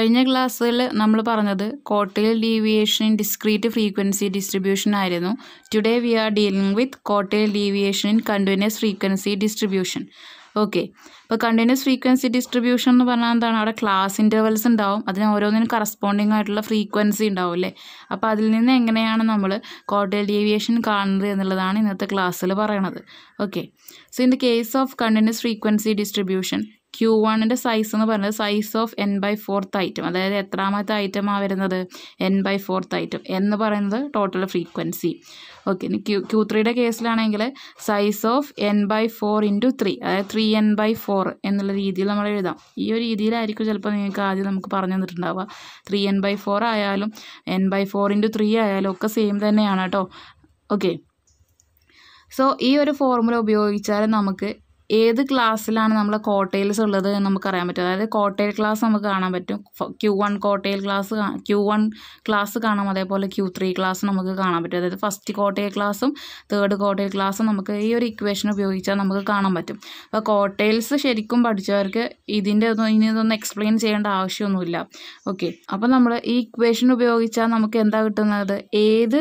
കഴിഞ്ഞ ക്ലാസ്സിൽ നമ്മൾ പറഞ്ഞത് quartile deviation in discrete frequency distribution ആയിരുന്നു today we are dealing with quartile deviation in continuous frequency distribution okay അപ്പോൾ കണ്ടിന്യൂസ് ഫ്രീക്വൻസി ഡിസ്ട്രിബ്യൂഷൻ എന്ന് പറഞ്ഞാൽ എന്താണ് അവിടെ ക്ലാസ് ഇൻ്റർവൽസ് ഉണ്ടാവും അതിന് ഓരോന്നിനും കറസ്പോണ്ടിങ് ആയിട്ടുള്ള ഫ്രീക്വൻസി ഉണ്ടാവും അല്ലേ അപ്പോൾ അതിൽ നിന്ന് എങ്ങനെയാണ് നമ്മൾ കോട്ടൽ ഡീവിയേഷൻ കാണുന്നത് എന്നുള്ളതാണ് ഇന്നത്തെ ക്ലാസ്സിൽ പറയണത് okay so in the case of continuous frequency distribution Q വണ്ണിൻ്റെ സൈസ് എന്ന് പറയുന്നത് size of N by fourth item അതായത് എത്രാമത്തെ ആ വരുന്നത് എൻ ബൈ ഫോർത്ത് ഐറ്റം എന്ന് പറയുന്നത് total frequency okay Q Q ത്രീയുടെ കേസിലാണെങ്കിൽ size of N by four into three അതായത് ത്രീ എൻ ബൈ ഫോർ എന്നുള്ള രീതിയിൽ നമ്മൾ എഴുതാം ഈ ഒരു രീതിയിലായിരിക്കും ചിലപ്പോൾ നിങ്ങൾക്ക് ആദ്യം നമുക്ക് പറഞ്ഞു തന്നിട്ടുണ്ടാവുക ത്രീ എൻ ബൈ ഫോർ ആയാലും N by four into three ആയാലും ഒക്കെ സെയിം തന്നെയാണ് കേട്ടോ ഓക്കെ സോ ഈ ഒരു ഫോർമുല ഉപയോഗിച്ചാൽ നമുക്ക് ഏത് ക്ലാസ്സിലാണ് നമ്മൾ കോട്ടയിൽസ് ഉള്ളത് നമുക്കറിയാൻ പറ്റും അതായത് കോട്ടയിൽ ക്ലാസ് നമുക്ക് കാണാൻ പറ്റും ക്യൂ വൺ കോട്ടയിൽ ക്ലാസ് ക്യൂ വൺ ക്ലാസ് കാണാം അതേപോലെ ക്യൂ ത്രീ ക്ലാസ് നമുക്ക് കാണാൻ പറ്റും അതായത് ഫസ്റ്റ് കോട്ടയിൽ ക്ലാസ്സും തേർഡ് കോട്ടയിൽ ക്ലാസ്സും നമുക്ക് ഈ ഒരു ഇക്വേഷൻ ഉപയോഗിച്ചാൽ നമുക്ക് കാണാൻ പറ്റും അപ്പോൾ കോട്ടയിൽസ് ശരിക്കും പഠിച്ചവർക്ക് ഇതിൻ്റെ ഒന്നും ഇനി ഇതൊന്നും എക്സ്പ്ലെയിൻ ചെയ്യേണ്ട ആവശ്യമൊന്നുമില്ല ഓക്കെ അപ്പോൾ നമ്മൾ ഈ ഇക്വേഷൻ ഉപയോഗിച്ചാൽ നമുക്ക് എന്താ കിട്ടുന്നത് ഏത്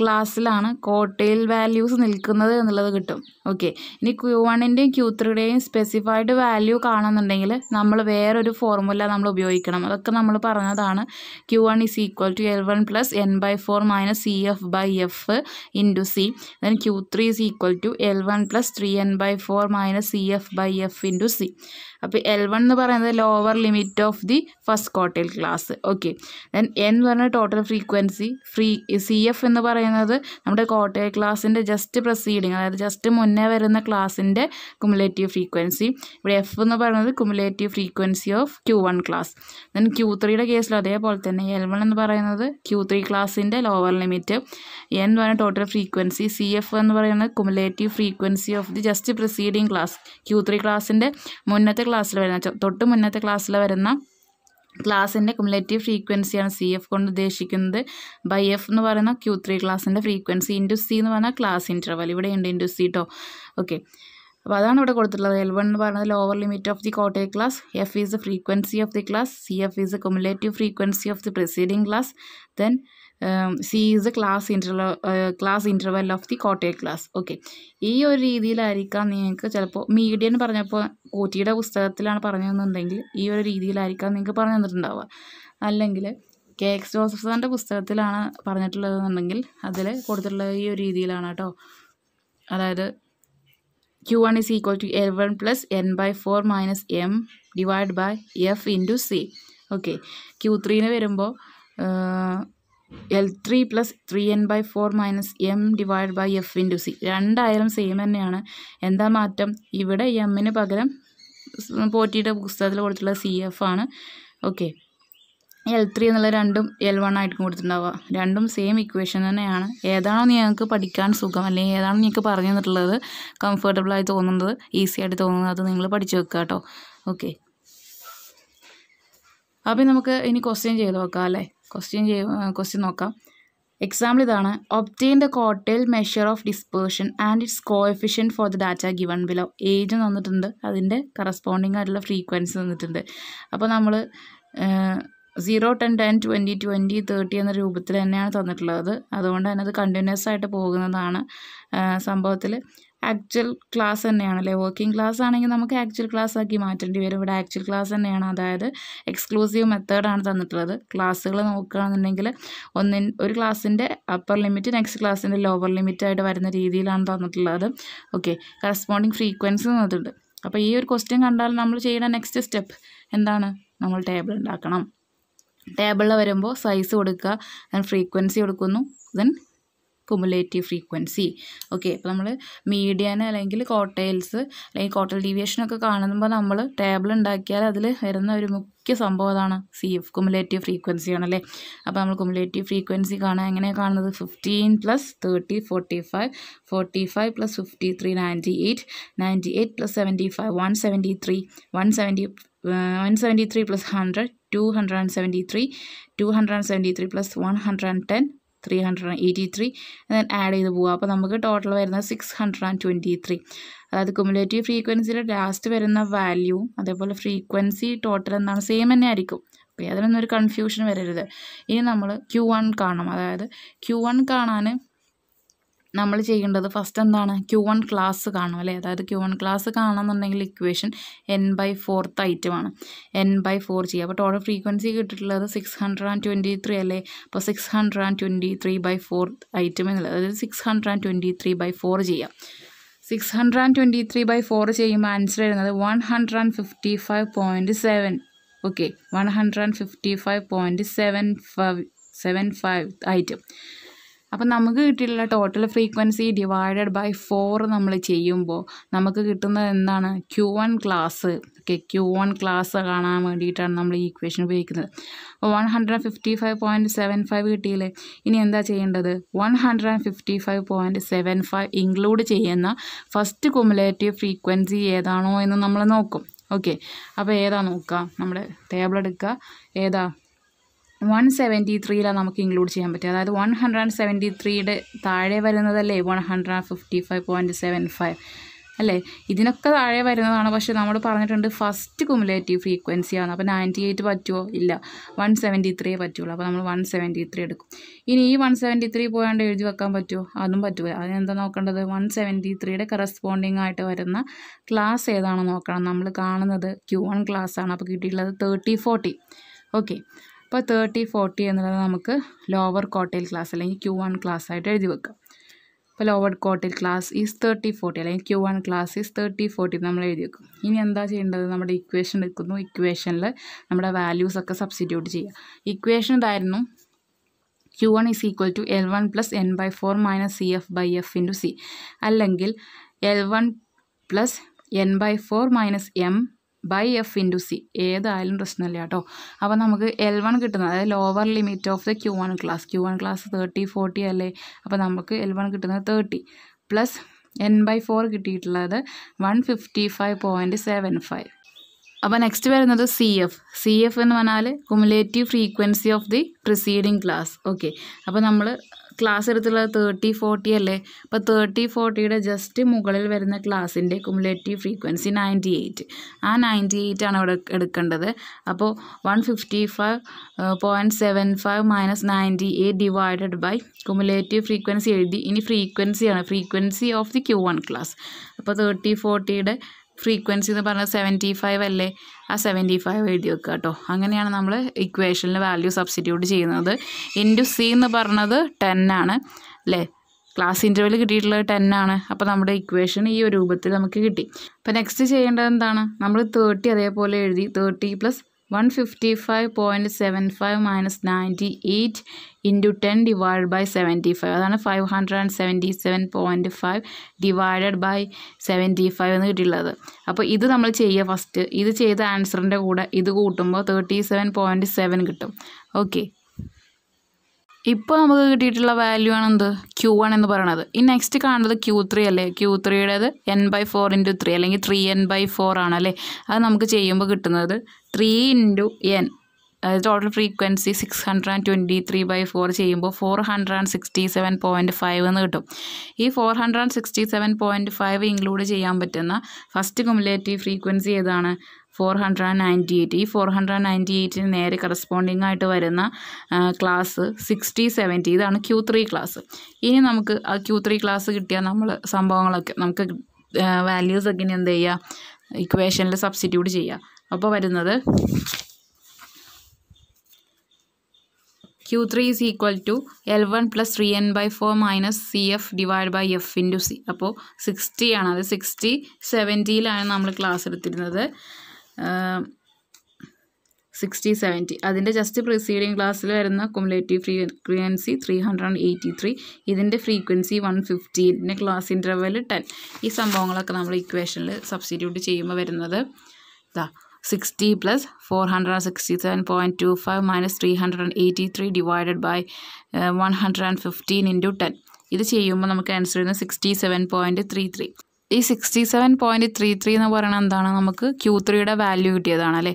ക്ലാസ്സിലാണ് കോട്ടയിൽ വാല്യൂസ് നിൽക്കുന്നത് എന്നുള്ളത് കിട്ടും ഓക്കെ ഇനി ക്യൂ വണ്ണിൻ്റെ ക്യൂ ത്രീയുടെയും സ്പെസിഫൈഡ് വാല്യൂ കാണുന്നുണ്ടെങ്കിൽ നമ്മൾ വേറൊരു ഫോർമുല നമ്മൾ ഉപയോഗിക്കണം അതൊക്കെ നമ്മൾ പറഞ്ഞതാണ് Q one is equal to L one plus N by four minus C F by F into C then Q three is equal to L one plus three N by four minus C F by F into C അപ്പോൾ L one എന്ന് പറയുന്നത് lower limit of the first quartile class okay then N എന്ന് പറഞ്ഞാൽ total frequency free C F എന്ന് പറയുന്നത് നമ്മുടെ quartile ക്ലാസ്സിൻ്റെ just proceeding അതായത് ജസ്റ്റ് മുന്നേ വരുന്ന ക്ലാസ്സിൻ്റെ കുമുലേറ്റീവ് ഫ്രീക്വൻസി ഇവിടെ എഫ് എന്ന് പറയുന്നത് cumulative frequency of Q one class then Q ത്രീയുടെ കേസിൽ അതേപോലെ തന്നെ എൽ വൺ എന്ന് പറയുന്നത് ക്യൂ ത്രീ ക്ലാസ്സിൻ്റെ ലോവർ ലിമിറ്റ് എൻ എന്ന് പറയുന്ന ടോട്ടൽ ഫ്രീക്വൻസി സി എഫ് എന്ന് പറയുന്നത് cumulative frequency of the just preceding class Q three ക്ലാസ്സിൻ്റെ മുന്നത്തെ ക്ലാസ്സിൽ വരുന്ന തൊട്ട് മുന്നത്തെ ക്ലാസ്സിൽ വരുന്ന ക്ലാസ്സിൻ്റെ കുമുലേറ്റീവ് ഫ്രീക്വൻസിയാണ് സി എഫ് കൊണ്ട് ഉദ്ദേശിക്കുന്നത് ബൈ എഫ് എന്ന് പറയുന്ന ക്യൂ ത്രീ ക്ലാസ്സിൻ്റെ ഫ്രീക്വൻസി ഇൻറ്റു സി എന്ന് പറഞ്ഞാൽ ക്ലാസ് ഇൻ്റർവൽ ഇവിടെ ഉണ്ട് ഇൻറ്റു സി ടോ ഓക്കെ അപ്പോൾ അതാണ് ഇവിടെ കൊടുത്തിട്ടുള്ളത് എൽ വൺ എന്ന് പറയുന്നത് lower limit of the quartile class F is the frequency of the class C F is the cumulative frequency of the preceding class then C is a class interval class interval of the quartile class okay ഈ ഒരു രീതിയിലായിരിക്കാം നിങ്ങൾക്ക് ചിലപ്പോൾ median പറഞ്ഞപ്പോൾ കോറ്റിയുടെ പുസ്തകത്തിലാണ് പറഞ്ഞതെന്നുണ്ടെങ്കിൽ ഈ ഒരു രീതിയിലായിരിക്കാം നിങ്ങൾക്ക് പറഞ്ഞു തന്നിട്ടുണ്ടാവുക അല്ലെങ്കിൽ കെ എക്സ് ജോസഫ് സാറിൻ്റെ പുസ്തകത്തിലാണ് പറഞ്ഞിട്ടുള്ളതെന്നുണ്ടെങ്കിൽ അതിൽ കൊടുത്തിട്ടുള്ളത് ഈ ഒരു രീതിയിലാണ് കേട്ടോ അതായത് Q one is equal to L one plus N by four minus M divide by F into C okay Q ത്രീന് വരുമ്പോൾ L three plus three N by four minus M divide by F into C രണ്ടായാലും same തന്നെയാണ് എന്താ മാറ്റം ഇവിടെ എമ്മിന് പകരം പോറ്റിയുടെ പുസ്തകത്തിൽ കൊടുത്തിട്ടുള്ള സി എഫ് ആണ് ഓക്കെ എൽ ത്രീ എന്നുള്ള രണ്ടും എൽ വൺ ആയിട്ടും കൊടുത്തിട്ടുണ്ടാവുക രണ്ടും സെയിം ഇക്വേഷൻ തന്നെയാണ് ഏതാണോ നിങ്ങൾക്ക് പഠിക്കാൻ സുഖം അല്ലെങ്കിൽ ഏതാണോ നിങ്ങൾക്ക് പറഞ്ഞു തന്നിട്ടുള്ളത് കംഫർട്ടബിളായി തോന്നുന്നത് ഈസി ആയിട്ട് തോന്നുന്നത് അത് നിങ്ങൾ പഠിച്ചു വെക്കുക കേട്ടോ ഓക്കെ അപ്പോൾ നമുക്ക് ഇനി ക്വസ്റ്റ്യൻ ചെയ്ത് നോക്കാം അല്ലേ ക്വസ്റ്റ്യൻ ചെയ് ക്വസ്റ്റ്യൻ നോക്കാം എക്സാമ്പിൾ ഇതാണ് obtain the quartile measure of dispersion and its coefficient for the data given below age തന്നിട്ടുണ്ട് അതിൻ്റെ കറസ്പോണ്ടിങ് ആയിട്ടുള്ള ഫ്രീക്വൻസി തന്നിട്ടുണ്ട് അപ്പോൾ നമ്മൾ zero ten ten twenty twenty thirty എന്ന രൂപത്തിൽ തന്നെയാണ് തന്നിട്ടുള്ളത് അതുകൊണ്ട് തന്നെ അത് കണ്ടിന്യൂസ് ആയിട്ട് പോകുന്നതാണ് സംഭവത്തിൽ ആക്ച്വൽ ക്ലാസ് തന്നെയാണ് അല്ലേ വർക്കിംഗ് ക്ലാസ് ആണെങ്കിൽ നമുക്ക് ആക്ച്വൽ ക്ലാസ് ആക്കി മാറ്റേണ്ടി വരും ഇവിടെ ആക്ച്വൽ ക്ലാസ് തന്നെയാണ് അതായത് എക്സ്ക്ലൂസീവ് മെത്തേഡാണ് തന്നിട്ടുള്ളത് ക്ലാസ്സുകൾ നോക്കുകയാണെന്നുണ്ടെങ്കിൽ ഒന്നിൻ ഒരു ക്ലാസ്സിൻ്റെ അപ്പർ ലിമിറ്റ് നെക്സ്റ്റ് ക്ലാസ്സിൻ്റെ ലോവർ ലിമിറ്റായിട്ട് വരുന്ന രീതിയിലാണ് തന്നിട്ടുള്ളത് ഓക്കെ കറസ്പോണ്ടിങ് ഫ്രീക്വൻസി തന്നിട്ടുണ്ട് അപ്പോൾ ഈ ഒരു ക്വസ്റ്റ്യൻ കണ്ടാൽ നമ്മൾ ചെയ്യേണ്ട നെക്സ്റ്റ് സ്റ്റെപ്പ് എന്താണ് നമ്മൾ ടേബിൾ ഉണ്ടാക്കണം ടേബിളിൽ വരുമ്പോൾ സൈസ് കൊടുക്കുക ഫ്രീക്വൻസി കൊടുക്കുന്നു ദെൻ കുമുലേറ്റീവ് ഫ്രീക്വൻസി ഓക്കെ അപ്പോൾ നമ്മൾ മീഡിയൻ അല്ലെങ്കിൽ കോട്ടയിൽസ് അല്ലെങ്കിൽ കോട്ടൽ ഡീവിയേഷൻ ഒക്കെ കാണുമ്പോൾ നമ്മൾ ടേബിൾ ഉണ്ടാക്കിയാൽ അതിൽ വരുന്ന ഒരു മുഖ്യ സംഭവം അതാണ് സി എഫ് കുമുലേറ്റീവ് ഫ്രീക്വൻസി ആണല്ലേ അപ്പോൾ നമ്മൾ കുമുലേറ്റീവ് ഫ്രീക്വൻസി കാണാൻ എങ്ങനെയാണ് കാണുന്നത് fifteen plus thirty forty five forty five plus fifty three ninety eight ninety eight plus seventy five one seventy three one seventy one seventy three plus hundred two hundred and seventy three two hundred and seventy three plus one hundred and ten three hundred and eighty three then add ചെയ്ത് പോവുക അപ്പോൾ നമുക്ക് total വരുന്നത് six hundred and twenty three അതായത് cumulative ഫ്രീക്വൻസിയുടെ last വരുന്ന value അതേപോലെ frequency total എന്താണ് സെയിം തന്നെ ആയിരിക്കും അപ്പോൾ അതിനൊന്നും ഒരു കൺഫ്യൂഷൻ വരരുത് ഇനി നമ്മൾ ക്യൂ വൺ കാണും അതായത് ക്യൂ വൺ കാണാൻ നമ്മൾ ചെയ്യേണ്ടത് ഫസ്റ്റ് എന്താണ് ക്യൂ വൺ ക്ലാസ് കാണും അല്ലേ അതായത് ക്യൂ വൺ ക്ലാസ് കാണുന്നുണ്ടെങ്കിൽ ഇക്വേഷൻ എൻ ബൈ ഫോർത്ത് ഐറ്റമാണ് എൻ ബൈ ഫോർ ചെയ്യുക അപ്പോൾ ടോട്ടൽ ഫ്രീക്വൻസി കിട്ടിയിട്ടുള്ളത് six hundred and twenty three അല്ലേ അപ്പോൾ six hundred and twenty three by fourth item എന്നുള്ളത് അതായത് six hundred and twenty three by four ചെയ്യാം six hundred and twenty three by four ചെയ്യുമ്പോൾ answer വരുന്നത് one hundred and fifty five point seven okay one hundred and fifty five point seven five seven five item അപ്പം നമുക്ക് കിട്ടിയിട്ടുള്ള total frequency divided by four നമ്മൾ ചെയ്യുമ്പോൾ നമുക്ക് കിട്ടുന്നത് എന്താണ് Q one class okay Q one class കാണാൻ വേണ്ടിയിട്ടാണ് നമ്മൾ ഈ ഇക്വേഷൻ ഉപയോഗിക്കുന്നത് അപ്പോൾ one hundred fifty five point seven five കിട്ടിയില്ലേ ഇനി എന്താ ചെയ്യേണ്ടത് one hundred fifty five point seven five include ചെയ്യുന്ന ഫസ്റ്റ് കുമുലേറ്റീവ് ഫ്രീക്വൻസി ഏതാണോ എന്ന് നമ്മൾ നോക്കും ഓക്കെ അപ്പോൾ ഏതാ നോക്കുക നമ്മുടെ ടേബിൾ എടുക്കുക ഏതാ വൺ സെവൻറ്റി ത്രീയിലാണ് നമുക്ക് ഇൻക്ലൂഡ് ചെയ്യാൻ പറ്റുക അതായത് വൺ ഹൺഡ്രഡ് ആൻഡ് സെവൻറ്റി ത്രീയുടെ താഴെ വരുന്നതല്ലേ one hundred and fifty five point seven five അല്ലേ ഇതിനൊക്കെ താഴെ വരുന്നതാണ് പക്ഷേ നമ്മൾ പറഞ്ഞിട്ടുണ്ട് ഫസ്റ്റ് കുമുലേറ്റീവ് ഫ്രീക്വൻസി ആണ് അപ്പോൾ നയൻറ്റി എയ്റ്റ് പറ്റുമോ ഇല്ല വൺ സെവൻറ്റി ത്രീ പറ്റുള്ളൂ അപ്പോൾ നമ്മൾ വൺ സെവൻറ്റി ത്രീ എടുക്കും ഇനി ഈ വൺ സെവൻറ്റി ത്രീ പോയാണ്ട് എഴുതി വെക്കാൻ പറ്റുമോ അതും പറ്റുമോ അതിനെന്താ നോക്കേണ്ടത് വൺ സെവൻറ്റി ത്രീയുടെ കറസ്പോണ്ടിങ് ആയിട്ട് വരുന്ന ക്ലാസ് ഏതാണെന്ന് നോക്കണം നമ്മൾ കാണുന്നത് ക്യൂ വൺ ക്ലാസ് ആണ് അപ്പോൾ കിട്ടിയിട്ടുള്ളത് തേർട്ടി ഫോർട്ടി ഓക്കെ അപ്പോൾ തേർട്ടി ഫോർട്ടി എന്നുള്ളത് നമുക്ക് ലോവർ കോട്ടയിൽ ക്ലാസ് അല്ലെങ്കിൽ ക്യൂ വൺ ക്ലാസ് ആയിട്ട് എഴുതി വെക്കാം അപ്പോൾ ലോവർ കോട്ടയിൽ ക്ലാസ് ഈസ് തേർട്ടി ഫോർട്ടി അല്ലെങ്കിൽ Q one class is thirty forty നമ്മൾ എഴുതി വെക്കും ഇനി എന്താ ചെയ്യേണ്ടത് നമ്മുടെ ഇക്വേഷൻ എടുക്കുന്നു ഇക്വേഷനിൽ നമ്മുടെ വാല്യൂസ് ഒക്കെ സബ്സ്റ്റിറ്റ്യൂട്ട് ചെയ്യുക ഇക്വേഷൻ ഇതായിരുന്നു q1 one is equal to L one plus N by four minus C F by F into C അല്ലെങ്കിൽ L one plus N by four minus M by F into C ഏതായാലും പ്രശ്നമില്ല കേട്ടോ അപ്പോൾ നമുക്ക് L one കിട്ടുന്നത് അതായത് lower limit of the Q one class Q one class thirty forty അല്ലേ അപ്പോൾ നമുക്ക് എൽ വൺ കിട്ടുന്നത് thirty plus N by four കിട്ടിയിട്ടുള്ളത് one fifty five point seven five അപ്പോൾ നെക്സ്റ്റ് വരുന്നത് സി എഫ് സി എഫ് എന്ന് പറഞ്ഞാൽ cumulative frequency of the preceding class okay അപ്പോൾ നമ്മൾ ക്ലാസ് എടുത്തുള്ളത് തേർട്ടി ഫോർട്ടി അല്ലേ അപ്പോൾ തേർട്ടി ഫോർട്ടിയുടെ ജസ്റ്റ് മുകളിൽ വരുന്ന ക്ലാസ്സിൻ്റെ കുമുലേറ്റീവ് ഫ്രീക്വൻസി നയൻറ്റി എയ്റ്റ് ആ നയൻറ്റി എയ്റ്റ് ആണ് അവിടെ എടുക്കേണ്ടത് അപ്പോൾ one fifty five point seven five minus ninety eight divided by cumulative frequency എഴുതി ഇനി ഫ്രീക്വൻസിയാണ് frequency of the Q one class അപ്പോൾ തേർട്ടി ഫോർട്ടിയുടെ ഫ്രീക്വൻസി എന്ന് പറഞ്ഞാൽ സെവൻറ്റി ഫൈവ് അല്ലേ ആ സെവൻറ്റി ഫൈവ് എഴുതി വെക്കുക കേട്ടോ അങ്ങനെയാണ് നമ്മൾ ഇക്വേഷനിൽ വാല്യൂ സബ്സ്റ്റിറ്റ്യൂട്ട് ചെയ്യുന്നത് ഇൻറ്റു സി എന്ന് പറഞ്ഞത് ടെൻ ആണ് അല്ലേ ക്ലാസ് ഇൻ്റർവ്യൂവിൽ കിട്ടിയിട്ടുള്ളത് ടെൻ ആണ് അപ്പോൾ നമ്മുടെ ഇക്വേഷൻ ഈ ഒരു രൂപത്തിൽ നമുക്ക് കിട്ടി അപ്പോൾ നെക്സ്റ്റ് ചെയ്യേണ്ടത് എന്താണ് നമ്മൾ തേർട്ടി അതേപോലെ എഴുതി thirty plus one fifty five point seven five minus ninety eight into ten divide by seventy five അതാണ് five hundred and seventy seven point five divided by seventy five എന്ന് കിട്ടിയുള്ളത് അപ്പോൾ ഇത് നമ്മൾ ചെയ്യുക ഫസ്റ്റ് ഇത് ചെയ്ത ആൻസറിൻ്റെ കൂടെ ഇത് കൂട്ടുമ്പോൾ തേർട്ടി സെവൻ പോയിൻറ്റ് സെവൻ കിട്ടും ഓക്കെ ഇപ്പോൾ നമുക്ക് കിട്ടിയിട്ടുള്ള വാല്യൂ ആണ് എന്ത് ക്യൂ ആണ് എന്ന് പറയുന്നത് ഈ നെക്സ്റ്റ് കാണുന്നത് ക്യൂ ത്രീ അല്ലേ ക്യൂ ത്രീയുടേത് N by four into three അല്ലെങ്കിൽ ത്രീ എൻ ബൈ ഫോർ ആണ് അല്ലേ അത് നമുക്ക് ചെയ്യുമ്പോൾ കിട്ടുന്നത് three into N total frequency six hundred and twenty three by four ചെയ്യുമ്പോൾ four hundred and sixty seven point five എന്ന് കിട്ടും ഈ four hundred and sixty seven point five include ചെയ്യാൻ പറ്റുന്ന ഫസ്റ്റ് കുമുലേറ്റീവ് ഫ്രീക്വൻസി ഏതാണ് four hundred and ninety eight ഈ four hundred and ninety എയ്റ്റിന് നേരെ കറസ്പോണ്ടിങ് ആയിട്ട് വരുന്ന ക്ലാസ് സിക്സ്റ്റി സെവൻറ്റി ഇതാണ് ക്യൂ ത്രീ ക്ലാസ് ഇനി നമുക്ക് ആ ക്യൂ ത്രീ ക്ലാസ് കിട്ടിയാൽ നമ്മൾ സംഭവങ്ങളൊക്കെ നമുക്ക് വാല്യൂസൊക്കെ ഇനി എന്ത് ചെയ്യുക ഇക്വേഷനിൽ സബ്സ്റ്റിറ്റ്യൂട്ട് ചെയ്യുക അപ്പോൾ വരുന്നത് Q three is equal to L one plus three N by four minus C F divide by F into C അപ്പോൾ സിക്സ്റ്റി ആണ് അത് സിക്സ്റ്റി സെവൻറ്റിയിലാണ് നമ്മൾ ക്ലാസ് എടുത്തിരുന്നത് സിക്സ്റ്റി സെവൻറ്റി അതിൻ്റെ ജസ്റ്റ് പ്രിസീഡിങ് ക്ലാസ്സിൽ വരുന്ന cumulative free frequency three hundred and eighty three ഇതിൻ്റെ ഫ്രീക്വൻസി വൺ ഫിഫ്റ്റീൻ്റെ ക്ലാസ് ഇൻ്റർവെൽ ടെൻ ഈ സംഭവങ്ങളൊക്കെ നമ്മൾ ഇക്വേഷനിൽ സബ്സ്റ്റിറ്റ്യൂട്ട് ചെയ്യുമ്പോൾ വരുന്നത് ഇതാ sixty sixty plus four hundred hundred seven point two five minus three and eighty three divided by one hundred and fifteen into ten ഇത് ചെയ്യുമ്പോൾ നമുക്ക് ആൻസർ വരുന്നത് sixty seven point three three ഈ sixty seven point three three എന്ന് പറയുന്നത് എന്താണ് നമുക്ക് Q ത്രീയുടെ വാല്യൂ കിട്ടിയതാണ് അല്ലേ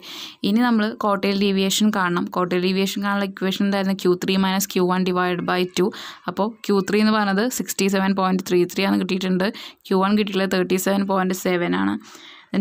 ഇനി നമ്മൾ കോട്ടയിൽ ഡീവിയേഷൻ കാണണം കോട്ടയിൽ ഡീവിയേഷൻ കാണുന്ന ഇക്വേഷൻ എന്തായിരുന്നു Q three minus Q one divide by two അപ്പോൾ ക്യൂ ത്രീ എന്ന് പറയുന്നത് sixty seven point three three ആണ് കിട്ടിയിട്ടുണ്ട് ക്യൂ വൺ കിട്ടിയിട്ടുള്ളത് തേർട്ടി സെവൻ പോയിൻറ്റ് സെവൻ ആണ്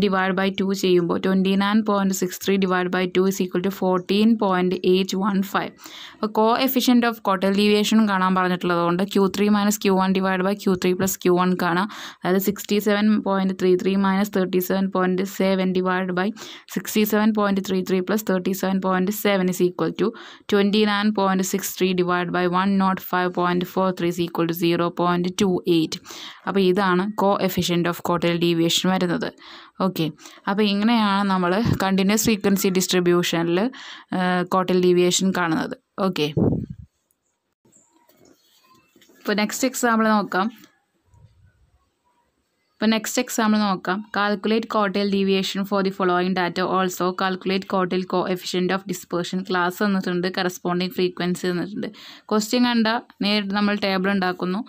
ഡിവൈഡ് ബൈ ടു ചെയ്യുമ്പോൾ twenty nine point six three divide by two is equal to fourteen point eight one five അപ്പോൾ coefficient of quartile ഡീവിയേഷനും കാണാൻ പറഞ്ഞിട്ടുള്ളത് കൊണ്ട് Q three minus Q one divide by Q three plus Q one കാണാം അതായത് sixty seven point three three minus thirty seven point seven divide by sixty seven point three three plus thirty seven point seven is equal to twenty nine point six three divide by one not five point four three is equal to zero point two eight അപ്പോൾ ഇതാണ് coefficient of quartile deviation വരുന്നത് okay അപ്പോൾ ഇങ്ങനെയാണ് നമ്മൾ continuous frequency ഡിസ്ട്രിബ്യൂഷനിൽ quartile deviation കാണുന്നത് okay ഇപ്പോൾ next example നോക്കാം ഇപ്പോൾ നെക്സ്റ്റ് എക്സാമ്പിൾ നോക്കാം calculate quartile deviation for the following data also calculate quartile coefficient of dispersion class തന്നിട്ടുണ്ട് കറസ്പോണ്ടിങ് ഫ്രീക്വൻസി തന്നിട്ടുണ്ട് ക്വസ്റ്റ്യൻ കണ്ട നേരിട്ട് നമ്മൾ ടേബിൾ ഉണ്ടാക്കുന്നു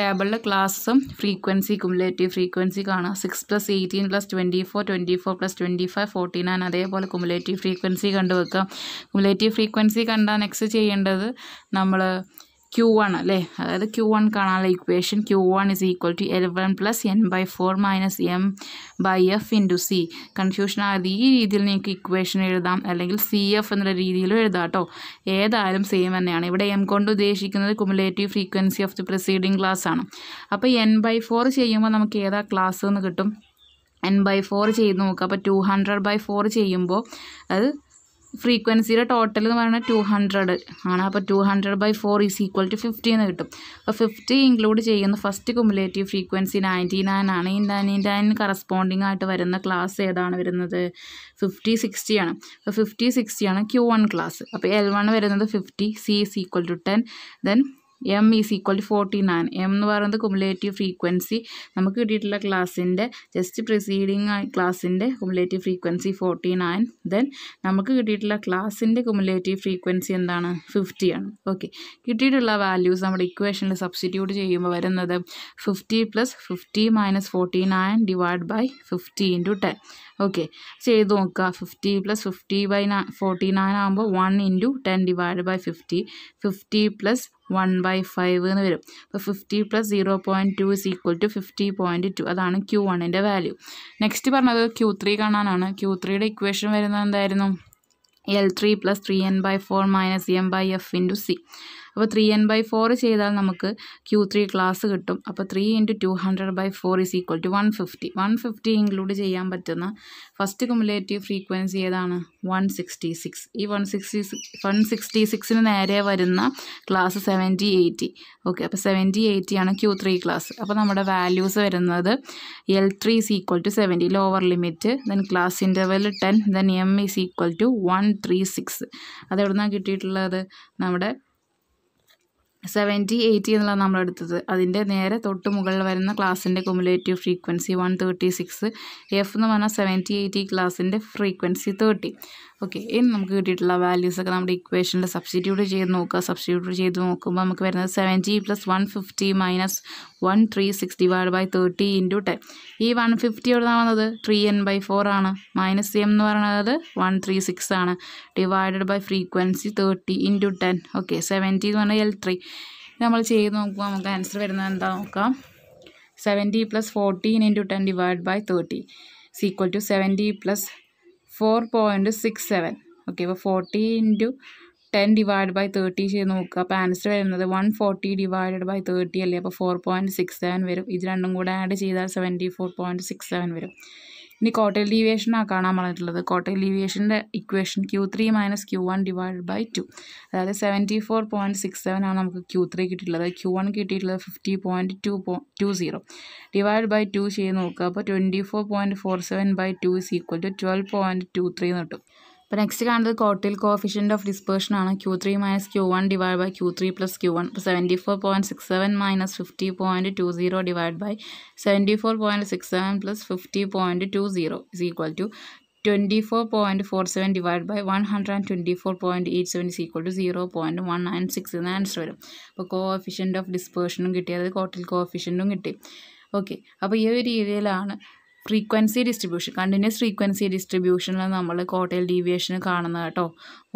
ടേബിളിലെ ക്ലാസ്സും ഫ്രീക്വൻസി കുമുലേറ്റീവ് ഫ്രീക്വൻസി കാണാം six plus eighteen plus twenty four twenty four plus twenty five forty nine അതേപോലെ കുമുലേറ്റീവ് ഫ്രീക്വൻസി കണ്ടുവെക്കാം കുമുലേറ്റീവ് ഫ്രീക്വൻസി കണ്ടാൽ നെക്സ്റ്റ് ചെയ്യേണ്ടത് നമ്മൾ ക്യു വൺ അല്ലേ അതായത് ക്യു വൺ കാണാനുള്ള equation Q one is equal to eleven plus N by four minus M by F into C confusion ആയത് ഈ രീതിയിൽ നിങ്ങൾക്ക് ഇക്വേഷൻ എഴുതാം അല്ലെങ്കിൽ സി എഫ് എന്നുള്ള രീതിയിലും എഴുതാം കേട്ടോ ഏതായാലും സെയിം തന്നെയാണ് ഇവിടെ എം കൊണ്ട് ഉദ്ദേശിക്കുന്നത് cumulative frequency of the preceding class ആണ് അപ്പോൾ എൻ ബൈ ഫോർ ചെയ്യുമ്പോൾ നമുക്ക് ഏതാ ക്ലാസ് എന്ന് കിട്ടും എൻ ബൈ ഫോർ ചെയ്ത് നോക്കുക അപ്പോൾ ടു ഹൺഡ്രഡ് ബൈ ഫോർ ചെയ്യുമ്പോൾ അത് ഫ്രീക്വൻസിയുടെ ടോട്ടൽ എന്ന് പറയുന്നത് ടു ഹൺഡ്രഡ് ആണ് അപ്പോൾ two hundred by four is equal to fifty എന്ന് കിട്ടും അപ്പോൾ ഫിഫ്റ്റി ഇൻക്ലൂഡ് ചെയ്യുന്ന first cumulative frequency ninety nine ആണ് ഈ നയൻറ്റി നയൻ കറസ്പോണ്ടിങ് ആയിട്ട് വരുന്ന ക്ലാസ് ഏതാണ് വരുന്നത് ഫിഫ്റ്റി സിക്സ്റ്റി ആണ് അപ്പോൾ ഫിഫ്റ്റി സിക്സ്റ്റി ആണ് ക്യു വൺ ക്ലാസ് അപ്പോൾ എൽ വൺ വരുന്നത് fifty C is equal to ten then M is equal to forty nine M എന്ന് പറയുന്നത് കുമുലേറ്റീവ് ഫ്രീക്വൻസി നമുക്ക് കിട്ടിയിട്ടുള്ള ക്ലാസ്സിൻ്റെ ജസ്റ്റ് പ്രിസീഡിങ് ക്ലാസ്സിൻ്റെ cumulative frequency forty nine then നമുക്ക് കിട്ടിയിട്ടുള്ള ക്ലാസ്സിൻ്റെ കുമുലേറ്റീവ് ഫ്രീക്വൻസി എന്താണ് ഫിഫ്റ്റി ആണ് ഓക്കെ കിട്ടിയിട്ടുള്ള വാല്യൂസ് നമ്മുടെ ഇക്വേഷനിൽ സബ്സ്റ്റിറ്റ്യൂട്ട് ചെയ്യുമ്പോൾ വരുന്നത് fifty plus fifty minus forty nine divide by fifty into ten okay ചെയ്ത് നോക്കുക fifty plus fifty by forty nine ആകുമ്പോൾ one into ten divide by fifty fifty plus one by five എന്ന് വരും അപ്പോൾ fifty plus zero point two is equal to fifty point two അതാണ് Q വണ്ണിൻ്റെ value next പറഞ്ഞത് Q three കാണാനാണ് Q ത്രീയുടെ equation വരുന്നത് എന്തായിരുന്നു L three plus three N by four minus M by F into C അപ്പോൾ three N by four ചെയ്താൽ നമുക്ക് ക്യൂ ത്രീ ക്ലാസ് കിട്ടും അപ്പോൾ three into two hundred by four is equal to one fifty one fifty include ചെയ്യാൻ പറ്റുന്ന first cumulative frequency ഏതാണ് one sixty six ഈ one sixty six one sixty സിക്സിന് നേരെ വരുന്ന ക്ലാസ് സെവൻറ്റി എയ്റ്റി ഓക്കെ അപ്പോൾ സെവൻറ്റി എയ്റ്റി ആണ് Q three class അപ്പോൾ നമ്മുടെ വാല്യൂസ് വരുന്നത് L three is equal to seventy lower limit then class interval ten then M is equal to one three six അതെവിടുന്നാണ് കിട്ടിയിട്ടുള്ളത് നമ്മുടെ സെവൻറ്റി എയ്റ്റി എന്നുള്ളതാണ് നമ്മൾ എടുത്തത് അതിൻ്റെ നേരെ തൊട്ട് മുകളിൽ വരുന്ന ക്ലാസ്സിൻ്റെ cumulative frequency one thirty six F എന്ന് പറഞ്ഞാൽ സെവൻറ്റി എയ്റ്റി ക്ലാസ്സിൻ്റെ ഫ്രീക്വൻസി തേർട്ടി ഓക്കെ ഇനി നമുക്ക് കിട്ടിയിട്ടുള്ള വാല്യൂസ് ഒക്കെ നമ്മുടെ ഇക്വേഷനിൽ സബ്സ്റ്റിറ്റ്യൂട്ട് ചെയ്ത് നോക്കുക സബ്സ്റ്റിറ്റ്യൂട്ട് ചെയ്ത് നോക്കുമ്പോൾ നമുക്ക് വരുന്നത് seventy plus one fifty minus one three six divide by thirty into ten ഈ വൺ ഫിഫ്റ്റി എവിടുന്നാണ് വന്നത് ത്രീ എൻ ബൈ ഫോർ ആണ് മൈനസ് എം എന്ന് പറയുന്നത് വൺ ത്രീ സിക്സ് ആണ് divided by frequency thirty into ten okay seventy എന്ന് പറഞ്ഞാൽ L three നമ്മൾ ചെയ്ത് നോക്കുമ്പോൾ നമുക്ക് ആൻസർ വരുന്നത് എന്താ നോക്കാം seventy plus fourteen into ten divide by thirty equal to seventy plus four point six seven okay അപ്പോൾ forty into ten divide by thirty ചെയ്ത് നോക്കുക അപ്പോൾ ആൻസർ വരുന്നത് one forty divided by thirty അല്ലേ അപ്പോൾ ഫോർ പോയിൻറ്റ് സിക്സ് സെവൻ വരും ഇത് രണ്ടും കൂടെ ആഡ് ചെയ്താൽ seventy four point six seven വരും ഇനി കോട്ടയൽ ഡീവിയേഷനാണ് കാണാൻ പറഞ്ഞിട്ടുള്ളത് കോട്ടയൽ ഡീവിയേഷൻ്റെ equation Q three minus Q one divide by two അതായത് seventy four point six seven ആണ് നമുക്ക് ക്യൂ ത്രീ കിട്ടിയിട്ടുള്ളത് ക്യൂ വൺ കിട്ടിയിട്ടുള്ളത് ഫിഫ്റ്റി പോയിൻറ്റ് ടു പോ two zero divide by two ചെയ്ത് നോക്കുക അപ്പോൾ twenty four point four seven by two is equal to twelve point two three എന്ന് കിട്ടും അപ്പോൾ നെക്സ്റ്റ് കാണുന്നത് കോട്ടിൽ കോഫിഷ്യൻ്റ് ഓഫ് ഡിസ്പേർഷൻ ആണ് Q three minus Q one divide by Q three plus Q one അപ്പോൾ seventy four point six seven minus fifty point two zero divide by seventy four point six seven plus fifty point two zero is equal to twenty four point four seven divide by one hundred and twenty four point eight seven is equal to zero point one nine six എന്ന answer വരും അപ്പോൾ coefficient of ഡിസ്പേർഷനും കിട്ടി അതായത് കോട്ടിൽ കോഫിഷ്യൻറ്റും കിട്ടി okay അപ്പോൾ ഈ ഒരു രീതിയിലാണ് ഫ്രീക്വൻസി ഡിസ്ട്രിബ്യൂഷൻ കണ്ടിന്യൂസ് ഫ്രീക്വൻസി ഡിസ്ട്രിബ്യൂഷനിൽ നമ്മൾ കോട്ടയൽ ഡീവിയേഷൻ കാണുന്നത് കേട്ടോ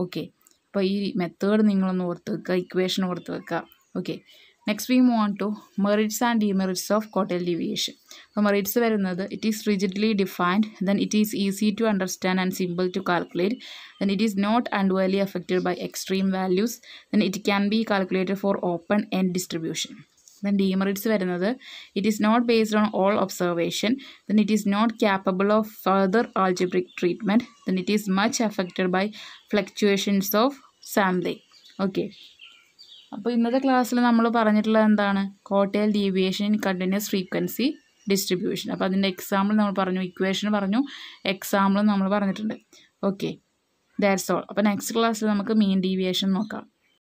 ഓക്കെ അപ്പോൾ ഈ മെത്തേഡ് നിങ്ങളൊന്ന് ഓർത്ത് വെക്കുക ഇക്വേഷൻ ഓർത്ത് വെക്കുക okay next we move on to merits and demerits of quartile deviation അപ്പോൾ മെറിറ്റ്സ് വരുന്നത് it is rigidly defined then it is easy to understand and simple to calculate then it is not unduly affected by extreme values then it can be calculated for open end distribution then demerits വരുന്നത് it is not based on all observation then it is not capable of further algebraic treatment then it is much affected by fluctuations of sampling okay അപ്പോൾ ഇന്നത്തെ ക്ലാസ്സിൽ നമ്മൾ പറഞ്ഞിട്ടുള്ളത് എന്താണ് quartile deviation in continuous frequency distribution അപ്പോൾ അതിൻ്റെ example നമ്മൾ പറഞ്ഞു ഇക്വേഷൻ പറഞ്ഞു എക്സാമ്പിളും നമ്മൾ പറഞ്ഞിട്ടുണ്ട് ഓക്കെ ദാറ്റ്സ് ഓൾ അപ്പോൾ നെക്സ്റ്റ് ക്ലാസ്സിൽ നമുക്ക് മീൻ ഡീവിയേഷൻ നോക്കാം